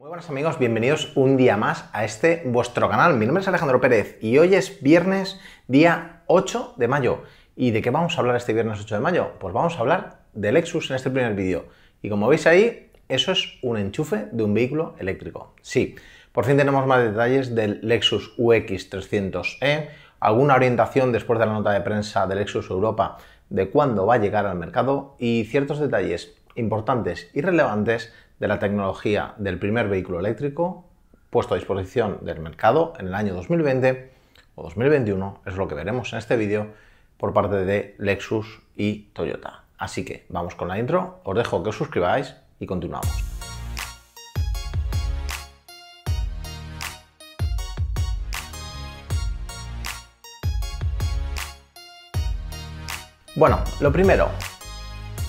Muy buenas amigos, bienvenidos un día más a este vuestro canal. Mi nombre es Alejandro Pérez y hoy es viernes día 8 de mayo. ¿Y de qué vamos a hablar este viernes 8 de mayo? Pues vamos a hablar de Lexus en este primer vídeo. Y como veis ahí, eso es un enchufe de un vehículo eléctrico. Sí, por fin tenemos más detalles del Lexus UX300E, alguna orientación después de la nota de prensa de Lexus Europa de cuándo va a llegar al mercado y ciertos detalles importantes y relevantes de la tecnología del primer vehículo eléctrico puesto a disposición del mercado en el año 2020 o 2021, es lo que veremos en este vídeo, por parte de Lexus y Toyota. Así que vamos con la intro, os dejo que os suscribáis y continuamos. Bueno, lo primero,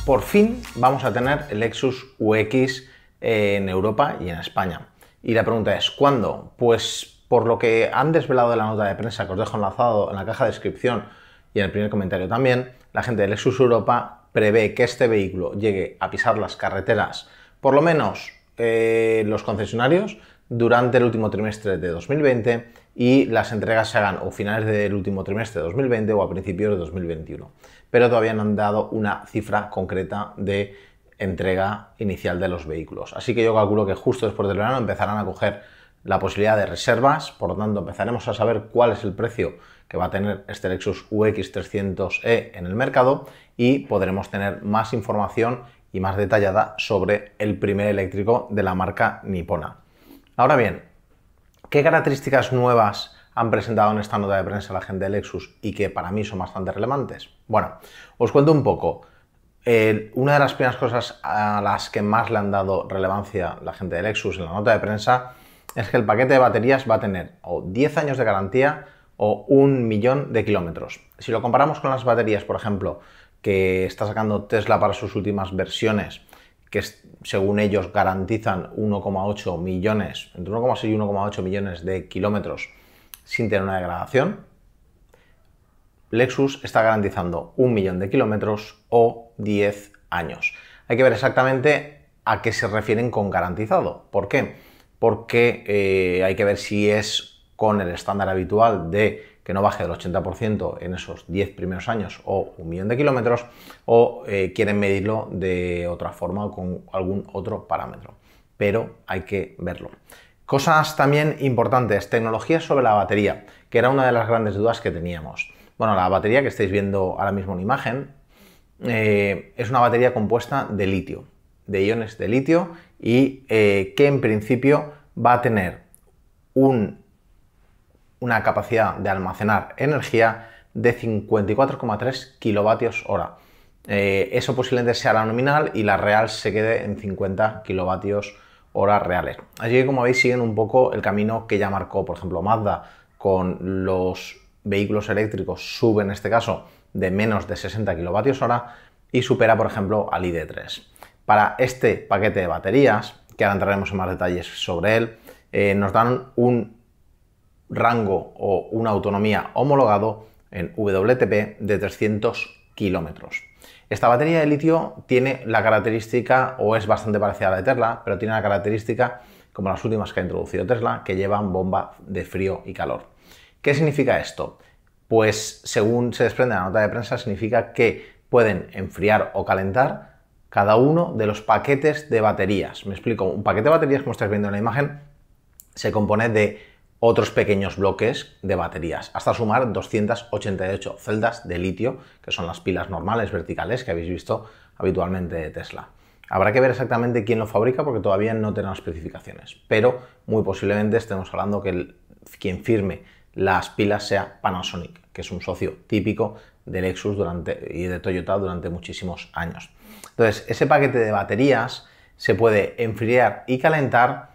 por fin vamos a tener el Lexus UX eh, en Europa y en España. Y la pregunta es, ¿cuándo? Pues por lo que han desvelado de la nota de prensa que os dejo enlazado en la caja de descripción y en el primer comentario también, la gente de Lexus Europa prevé que este vehículo llegue a pisar las carreteras, por lo menos eh, los concesionarios, durante el último trimestre de 2020 y las entregas se hagan o finales del último trimestre de 2020 o a principios de 2021 pero todavía no han dado una cifra concreta de entrega inicial de los vehículos. Así que yo calculo que justo después del verano empezarán a coger la posibilidad de reservas, por lo tanto empezaremos a saber cuál es el precio que va a tener este Lexus UX300e en el mercado y podremos tener más información y más detallada sobre el primer eléctrico de la marca nipona. Ahora bien, ¿qué características nuevas han presentado en esta nota de prensa la gente de Lexus y que para mí son bastante relevantes? Bueno, os cuento un poco. Eh, una de las primeras cosas a las que más le han dado relevancia la gente de Lexus en la nota de prensa es que el paquete de baterías va a tener o 10 años de garantía o un millón de kilómetros. Si lo comparamos con las baterías, por ejemplo, que está sacando Tesla para sus últimas versiones, que según ellos garantizan 1,8 millones, entre 1,6 y 1,8 millones de kilómetros sin tener una degradación, Lexus está garantizando un millón de kilómetros o 10 años. Hay que ver exactamente a qué se refieren con garantizado. ¿Por qué? Porque eh, hay que ver si es con el estándar habitual de que no baje del 80% en esos 10 primeros años o un millón de kilómetros, o eh, quieren medirlo de otra forma o con algún otro parámetro. Pero hay que verlo. Cosas también importantes, tecnologías sobre la batería, que era una de las grandes dudas que teníamos. Bueno, la batería que estáis viendo ahora mismo en imagen eh, es una batería compuesta de litio, de iones de litio, y eh, que en principio va a tener una capacidad de almacenar energía de 54,3 kilovatios hora. Eh, eso posiblemente sea la nominal y la real se quede en 50 kilovatios horas reales. Así que como veis siguen un poco el camino que ya marcó, por ejemplo, Mazda con los vehículos eléctricos sube en este caso de menos de 60 kWh y supera, por ejemplo, al ID3. Para este paquete de baterías, que ahora entraremos en más detalles sobre él, eh, nos dan un rango o una autonomía homologado en WTP de 300 kilómetros. Esta batería de litio tiene la característica, o es bastante parecida a la de Tesla, pero tiene la característica, como las últimas que ha introducido Tesla, que llevan bomba de frío y calor. ¿Qué significa esto? Pues según se desprende en la nota de prensa, significa que pueden enfriar o calentar cada uno de los paquetes de baterías. Me explico, un paquete de baterías, como estáis viendo en la imagen, se compone de otros pequeños bloques de baterías, hasta sumar 288 celdas de litio, que son las pilas normales verticales que habéis visto habitualmente de Tesla. Habrá que ver exactamente quién lo fabrica porque todavía no tenemos especificaciones, pero muy posiblemente estemos hablando que quien firme las pilas sea Panasonic, que es un socio típico de Lexus durante, y de Toyota durante muchísimos años. Entonces, ese paquete de baterías se puede enfriar y calentar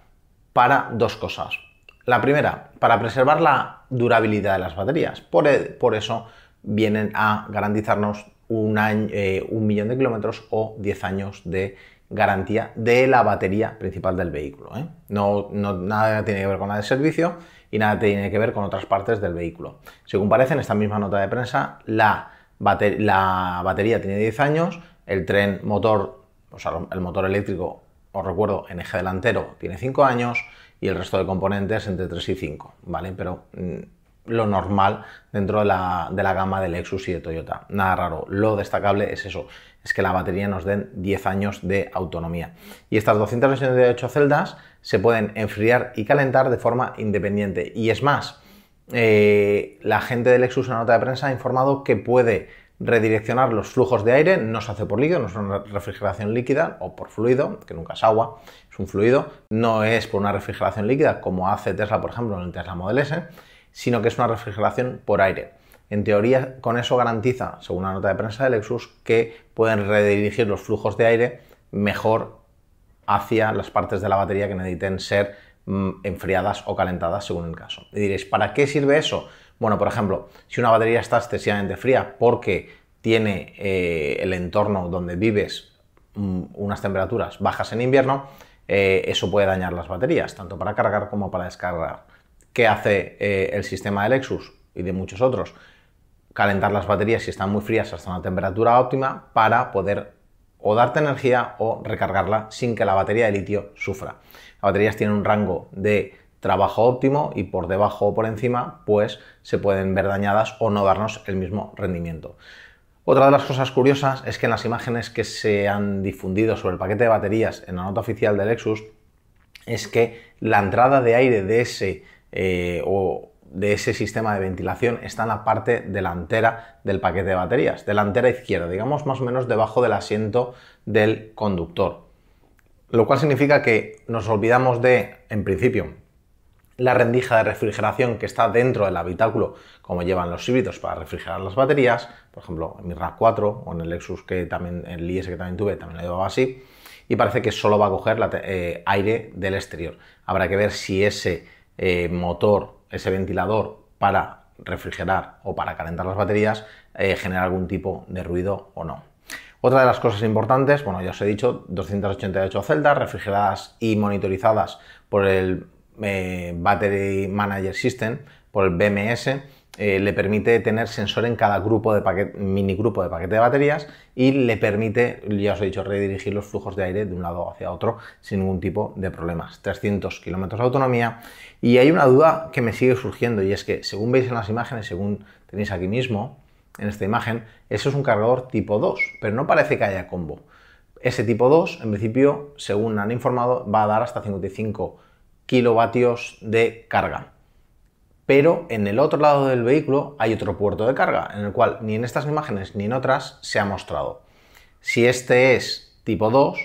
para dos cosas. La primera, para preservar la durabilidad de las baterías. Por, e, eso vienen a garantizarnos un, eh, millón de kilómetros o 10 años de garantía de la batería principal del vehículo. ¿eh? No, nada tiene que ver con la de servicio y nada tiene que ver con otras partes del vehículo. Según parece en esta misma nota de prensa, la, la batería tiene 10 años, el tren motor, o sea, el motor eléctrico, os recuerdo, en eje delantero tiene 5 años, y el resto de componentes entre 3 y 5, ¿vale? Pero mm, lo normal dentro de la, gama del Lexus y de Toyota. Nada raro. Lo destacable es eso, es que la batería nos den 10 años de autonomía. Y estas 288 celdas se pueden enfriar y calentar de forma independiente. Y es más, eh, la gente del Lexus en nota de prensa ha informado que puede redireccionar los flujos de aire, no se hace por líquido, no es una refrigeración líquida o por fluido, que nunca es agua, es un fluido, no es por una refrigeración líquida como hace Tesla, por ejemplo, en el Tesla Model S, sino que es una refrigeración por aire. En teoría, con eso garantiza, según la nota de prensa de Lexus, que pueden redirigir los flujos de aire mejor hacia las partes de la batería que necesiten ser mm, enfriadas o calentadas según el caso. Y diréis, ¿para qué sirve eso? Bueno, por ejemplo, si una batería está excesivamente fría porque tiene eh, el entorno donde vives mm, unas temperaturas bajas en invierno, eh, eso puede dañar las baterías, tanto para cargar como para descargar. ¿Qué hace eh, el sistema de Lexus y de muchos otros? Calentar las baterías si están muy frías hasta una temperatura óptima para poder o darte energía o recargarla sin que la batería de litio sufra. Las baterías tienen un rango de trabajo óptimo y por debajo o por encima, pues se pueden ver dañadas o no darnos el mismo rendimiento. Otra de las cosas curiosas es que en las imágenes que se han difundido sobre el paquete de baterías en la nota oficial de Lexus, es que la entrada de aire de ese eh, o de ese sistema de ventilación está en la parte delantera del paquete de baterías, delantera izquierda, digamos más o menos debajo del asiento del conductor. Lo cual significa que nos olvidamos de, en principio, la rendija de refrigeración que está dentro del habitáculo, como llevan los híbridos para refrigerar las baterías, por ejemplo, en mi RAV4 o en el Lexus que también, el IS que también tuve, también lo llevaba así, y parece que solo va a coger eh, aire del exterior. Habrá que ver si ese eh, motor, ese ventilador para refrigerar o para calentar las baterías eh, genera algún tipo de ruido o no. Otra de las cosas importantes, bueno, ya os he dicho, 288 celdas refrigeradas y monitorizadas por el eh, battery Manager System, por el BMS, eh, le permite tener sensor en cada grupo de paquete, mini grupo de paquete de baterías y le permite, ya os he dicho, redirigir los flujos de aire de un lado hacia otro sin ningún tipo de problemas. 300 kilómetros de autonomía. Y hay una duda que me sigue surgiendo y es que, según veis en las imágenes, según tenéis aquí mismo, en esta imagen, eso es un cargador tipo 2, pero no parece que haya combo. Ese tipo 2, en principio, según han informado, va a dar hasta 55 kilovatios de carga. Pero en el otro lado del vehículo hay otro puerto de carga, en el cual ni en estas imágenes ni en otras se ha mostrado. Si este es tipo 2,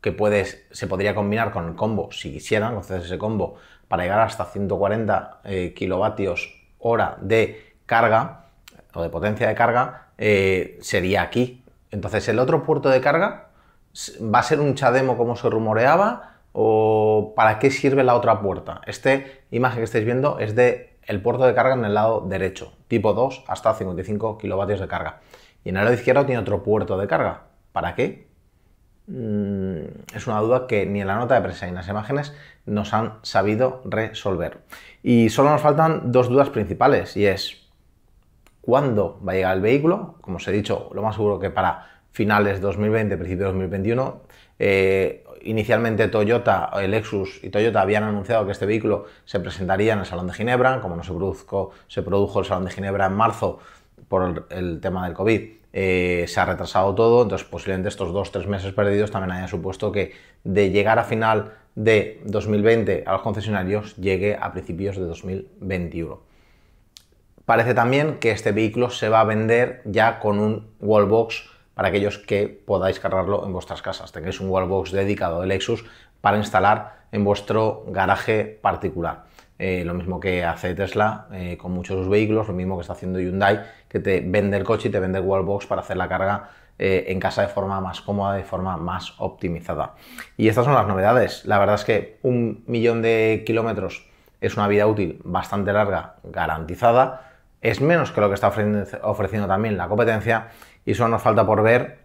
que puedes, se podría combinar con el combo, si quisieran, entonces ese combo para llegar hasta 140 eh, kilovatios hora de carga o de potencia de carga, eh, sería aquí. Entonces el otro puerto de carga va a ser un chademo como se rumoreaba, o para qué sirve la otra puerta. Esta imagen que estáis viendo es de el puerto de carga en el lado derecho, tipo 2 hasta 55 kilovatios de carga. Y en el lado izquierdo tiene otro puerto de carga. ¿Para qué? Mm, es una duda que ni en la nota de prensa ni en las imágenes nos han sabido resolver. Y solo nos faltan dos dudas principales y es cuándo va a llegar el vehículo, como os he dicho, lo más seguro que para finales 2020, principios 2021, eh, inicialmente Toyota, eh, Lexus y Toyota habían anunciado que este vehículo se presentaría en el Salón de Ginebra, como no se produjo, se produjo el Salón de Ginebra en marzo por el, tema del COVID, eh, se ha retrasado todo, entonces posiblemente estos dos, tres meses perdidos también haya supuesto que de llegar a final de 2020 a los concesionarios llegue a principios de 2021. Parece también que este vehículo se va a vender ya con un wallbox para aquellos que podáis cargarlo en vuestras casas. tenéis un wallbox dedicado de Lexus para instalar en vuestro garaje particular. Eh, lo mismo que hace Tesla eh, con muchos de sus vehículos, lo mismo que está haciendo Hyundai, que te vende el coche y te vende el wallbox para hacer la carga eh, en casa de forma más cómoda, de forma más optimizada. Y estas son las novedades. La verdad es que un millón de kilómetros es una vida útil bastante larga, garantizada. Es menos que lo que está ofreciendo también la competencia y solo nos falta por ver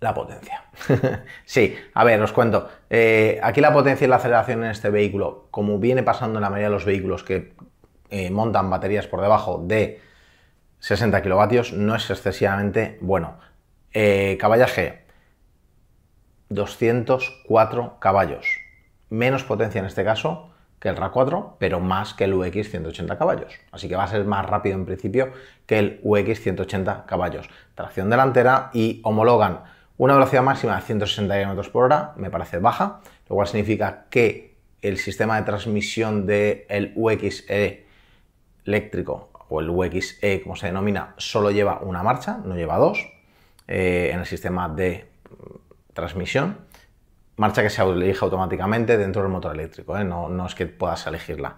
la potencia. sí, a ver, os cuento. Eh, aquí la potencia y la aceleración en este vehículo, como viene pasando en la mayoría de los vehículos que eh, montan baterías por debajo de 60 kilovatios, no es excesivamente bueno. Eh, caballaje, 204 caballos. Menos potencia en este caso, que el RA4, pero más que el UX 180 caballos. Así que va a ser más rápido en principio que el UX 180 caballos. Tracción delantera y homologan una velocidad máxima de 160 km por hora, me parece baja, lo cual significa que el sistema de transmisión del de UXE eléctrico o el UXE como se denomina solo lleva una marcha, no lleva dos eh, en el sistema de transmisión marcha que se elige automáticamente dentro del motor eléctrico, ¿eh? no, es que puedas elegirla.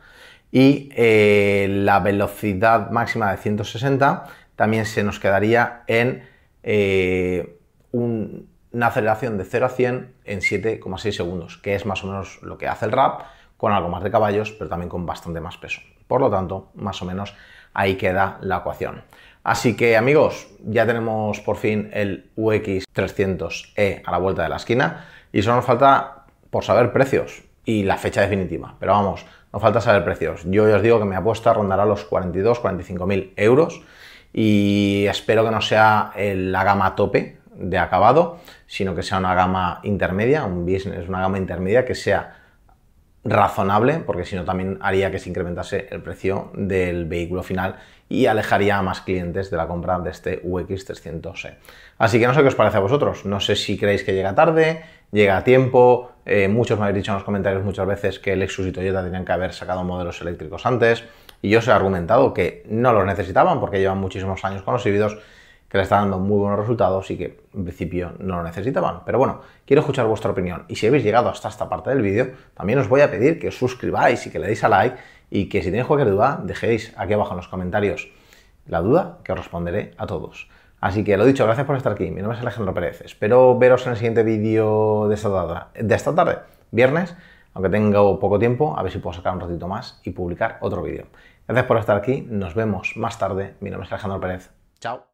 Y eh, la velocidad máxima de 160 también se nos quedaría en eh, una aceleración de 0 a 100 en 7,6 segundos, que es más o menos lo que hace el RAP, con algo más de caballos, pero también con bastante más peso. Por lo tanto, más o menos ahí queda la ecuación. Así que amigos, ya tenemos por fin el UX300E a la vuelta de la esquina y solo nos falta por saber precios y la fecha definitiva. Pero vamos, nos falta saber precios. Yo os digo que mi apuesta rondará los 42, 45 mil euros y espero que no sea la gama tope de acabado, sino que sea una gama intermedia, un business, una gama intermedia que sea razonable, porque si no también haría que se incrementase el precio del vehículo final y alejaría a más clientes de la compra de este UX300E. Así que no sé qué os parece a vosotros, no sé si creéis que llega tarde, llega a tiempo, eh, muchos me habéis dicho en los comentarios muchas veces que Lexus y Toyota tenían que haber sacado modelos eléctricos antes, y yo os he argumentado que no los necesitaban porque llevan muchísimos años con los híbridos que le está dando muy buenos resultados y que en principio no lo necesitaban. Pero bueno, quiero escuchar vuestra opinión y si habéis llegado hasta esta parte del vídeo, también os voy a pedir que os suscribáis y que le deis a like y que si tenéis cualquier duda, dejéis aquí abajo en los comentarios la duda que os responderé a todos. Así que lo dicho, gracias por estar aquí. Mi nombre es Alejandro Pérez. Espero veros en el siguiente vídeo de esta tarde, de esta tarde viernes, aunque tengo poco tiempo, a ver si puedo sacar un ratito más y publicar otro vídeo. Gracias por estar aquí, nos vemos más tarde. Mi nombre es Alejandro Pérez. Chao.